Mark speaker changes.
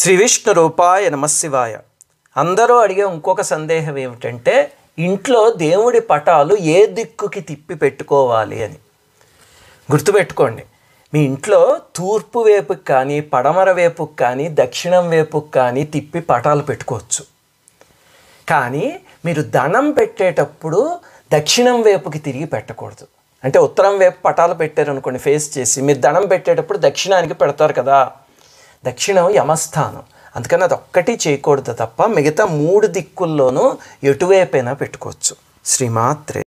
Speaker 1: శ్రీ విష్ణు రూపాయ నమశివాయ అందరూ అడిగే ఇంకొక సందేహం ఏమిటంటే ఇంట్లో దేవుడి పటాలు ఏ దిక్కుకి తిప్పి పెట్టుకోవాలి అని గుర్తుపెట్టుకోండి మీ ఇంట్లో తూర్పు వైపుకి కానీ పడమర వైపుకి కానీ దక్షిణం వైపుకి కానీ తిప్పి పటాలు పెట్టుకోవచ్చు కానీ మీరు ధనం పెట్టేటప్పుడు దక్షిణం వైపుకి తిరిగి పెట్టకూడదు అంటే ఉత్తరం వైపు పటాలు పెట్టారనుకోండి ఫేస్ చేసి మీరు ధనం పెట్టేటప్పుడు దక్షిణానికి పెడతారు కదా దక్షిణం యమస్థానం అందుకని అది ఒక్కటి చేయకూడదు తప్ప మిగతా మూడు దిక్కుల్లోనూ
Speaker 2: ఎటువైపైనా పెట్టుకోవచ్చు
Speaker 3: శ్రీమాత్రే